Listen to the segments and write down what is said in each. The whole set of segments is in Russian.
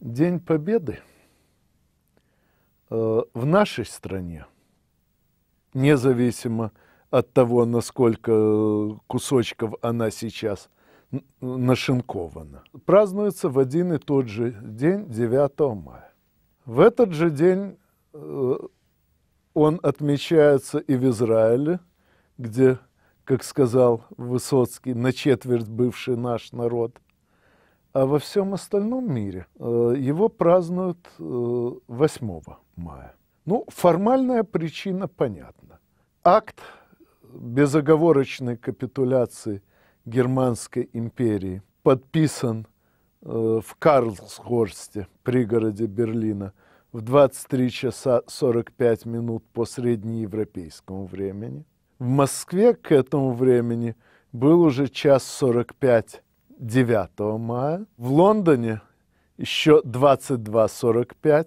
День Победы э, в нашей стране, независимо от того, насколько э, кусочков она сейчас нашинкована, празднуется в один и тот же день, 9 мая. В этот же день э, он отмечается и в Израиле, где как сказал Высоцкий, на четверть бывший наш народ. А во всем остальном мире э, его празднуют 8 э, мая. Ну, формальная причина понятна. Акт безоговорочной капитуляции Германской империи подписан э, в Карлсхорсте, пригороде Берлина, в 23 часа 45 минут по среднеевропейскому времени – в Москве к этому времени был уже час 45 9 мая, в Лондоне еще 22.45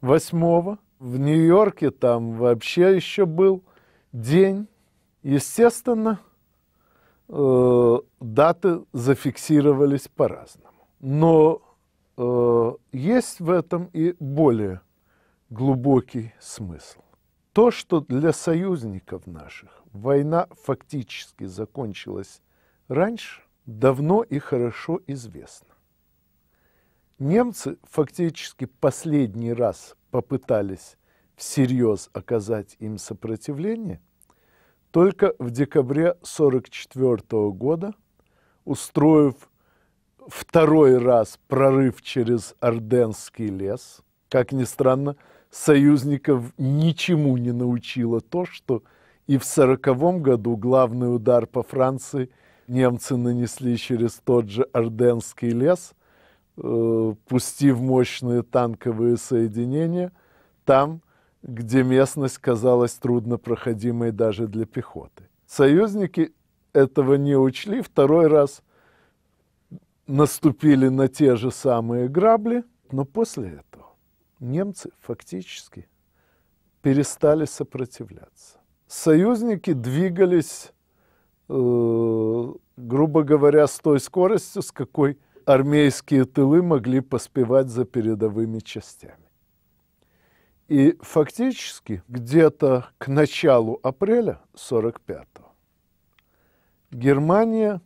8 в Нью-Йорке там вообще еще был день. Естественно, э, даты зафиксировались по-разному. Но э, есть в этом и более глубокий смысл. То, что для союзников наших война фактически закончилась раньше, давно и хорошо известно. Немцы фактически последний раз попытались всерьез оказать им сопротивление только в декабре 1944 года, устроив второй раз прорыв через Орденский лес. Как ни странно, союзников ничему не научило то, что и в 1940 году главный удар по Франции немцы нанесли через тот же Орденский лес, э, пустив мощные танковые соединения там, где местность казалась труднопроходимой даже для пехоты. Союзники этого не учли, второй раз наступили на те же самые грабли, но после этого немцы фактически перестали сопротивляться. Союзники двигались, э, грубо говоря, с той скоростью, с какой армейские тылы могли поспевать за передовыми частями. И фактически где-то к началу апреля 45-го Германия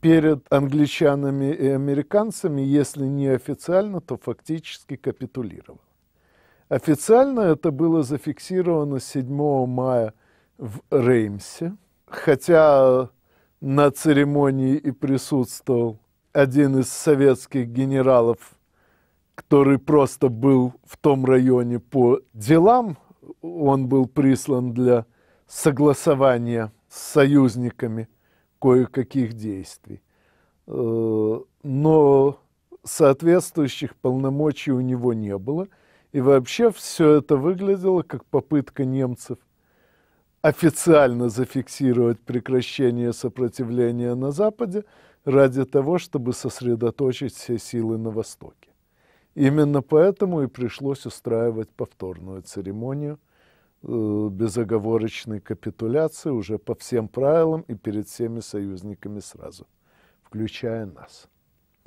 перед англичанами и американцами, если не официально, то фактически капитулировала. Официально это было зафиксировано 7 мая в Реймсе, хотя на церемонии и присутствовал один из советских генералов, который просто был в том районе по делам, он был прислан для согласования с союзниками – кое-каких действий. Э, но соответствующих полномочий у него не было. И вообще все это выглядело как попытка немцев официально зафиксировать прекращение сопротивления на Западе ради того, чтобы сосредоточить все силы на Востоке. Именно поэтому и пришлось устраивать повторную церемонию – Э, безоговорочной капитуляции уже по всем правилам и перед всеми союзниками сразу, включая нас.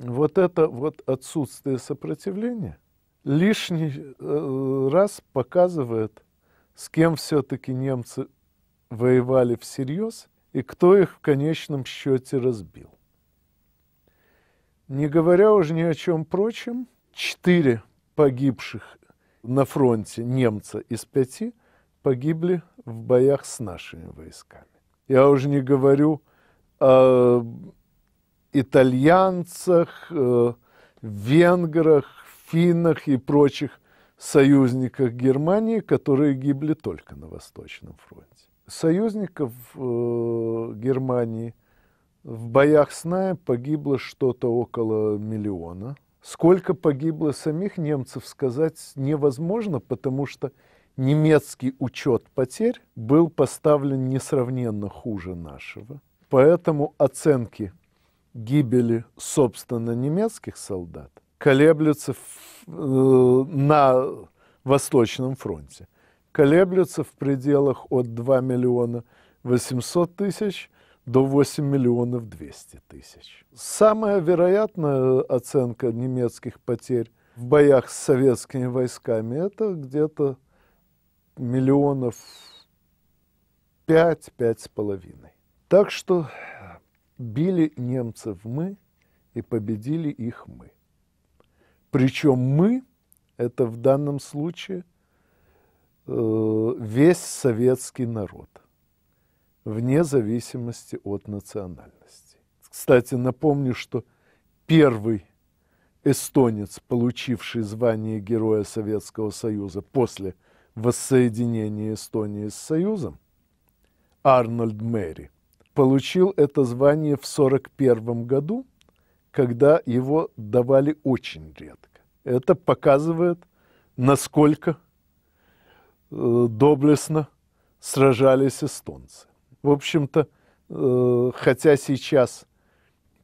Вот это вот отсутствие сопротивления лишний э, раз показывает, с кем все-таки немцы воевали всерьез и кто их в конечном счете разбил. Не говоря уже ни о чем прочем, четыре погибших на фронте немца из пяти – погибли в боях с нашими войсками. Я уже не говорю о итальянцах, э, венграх, финнах и прочих союзниках Германии, которые гибли только на Восточном фронте. Союзников э, Германии в боях с нами погибло что-то около миллиона. Сколько погибло самих немцев, сказать невозможно, потому что немецкий учет потерь был поставлен несравненно хуже нашего. Поэтому оценки гибели, собственно, немецких солдат колеблются в, э, на Восточном фронте, колеблются в пределах от 2 миллиона 800 тысяч до 8 миллионов 200 тысяч. Самая вероятная оценка немецких потерь в боях с советскими войсками – это где-то миллионов пять, пять с половиной. Так что били немцев мы и победили их мы. Причем мы, это в данном случае э, весь советский народ, вне зависимости от национальности. Кстати, напомню, что первый эстонец, получивший звание Героя Советского Союза после воссоединении Эстонии с Союзом, Арнольд Мэри получил это звание в 1941 году, когда его давали очень редко. Это показывает, насколько э, доблестно сражались эстонцы. В общем-то, э, хотя сейчас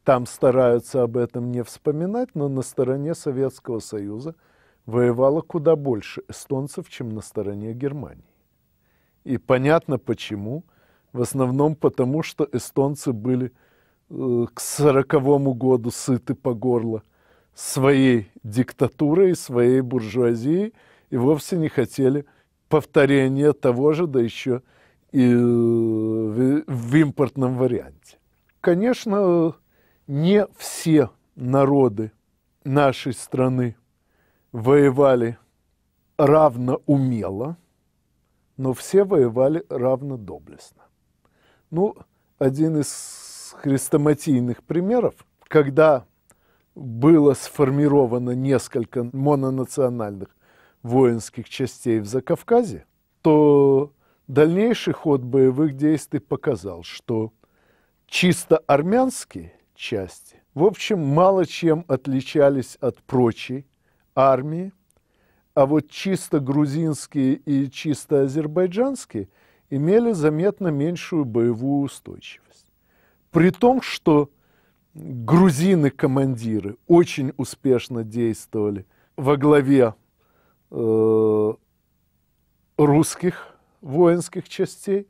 там стараются об этом не вспоминать, но на стороне Советского Союза – воевало куда больше эстонцев, чем на стороне Германии. И понятно почему. В основном потому, что эстонцы были э, к сороковому году сыты по горло своей диктатурой, своей буржуазией и вовсе не хотели повторения того же, да еще и э, в импортном варианте. Конечно, не все народы нашей страны воевали равно умело, но все воевали равно доблестно. Ну, один из хрестоматийных примеров, когда было сформировано несколько мононациональных воинских частей в Закавказе, то дальнейший ход боевых действий показал, что чисто армянские части, в общем, мало чем отличались от прочей армии, а вот чисто грузинские и чисто азербайджанские имели заметно меньшую боевую устойчивость. При том, что грузины-командиры очень успешно действовали во главе э, русских воинских частей,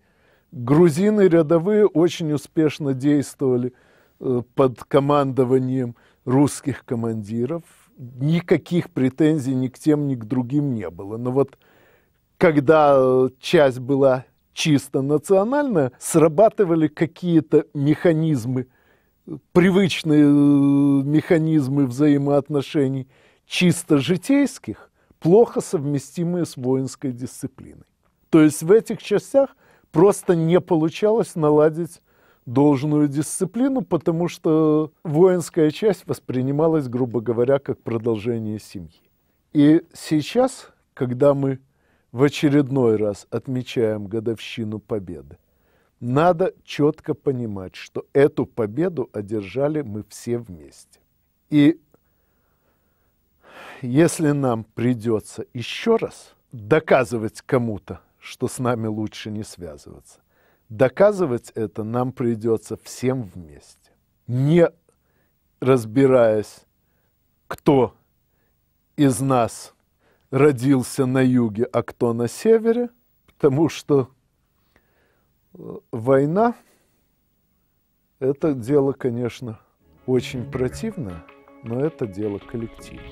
грузины рядовые очень успешно действовали э, под командованием русских командиров, никаких претензий ни к тем, ни к другим не было. Но вот когда часть была чисто национальная, срабатывали какие-то механизмы, привычные э, механизмы взаимоотношений чисто житейских, плохо совместимые с воинской дисциплиной. То есть в этих частях просто не получалось наладить должную дисциплину, потому что воинская часть воспринималась, грубо говоря, как продолжение семьи. И сейчас, когда мы в очередной раз отмечаем годовщину победы, надо четко понимать, что эту победу одержали мы все вместе. И если нам придется еще раз доказывать кому-то, что с нами лучше не связываться, Доказывать это нам придется всем вместе, не разбираясь, кто из нас родился на юге, а кто на севере, потому что э, война – это дело, конечно, очень противное, но это дело коллективное.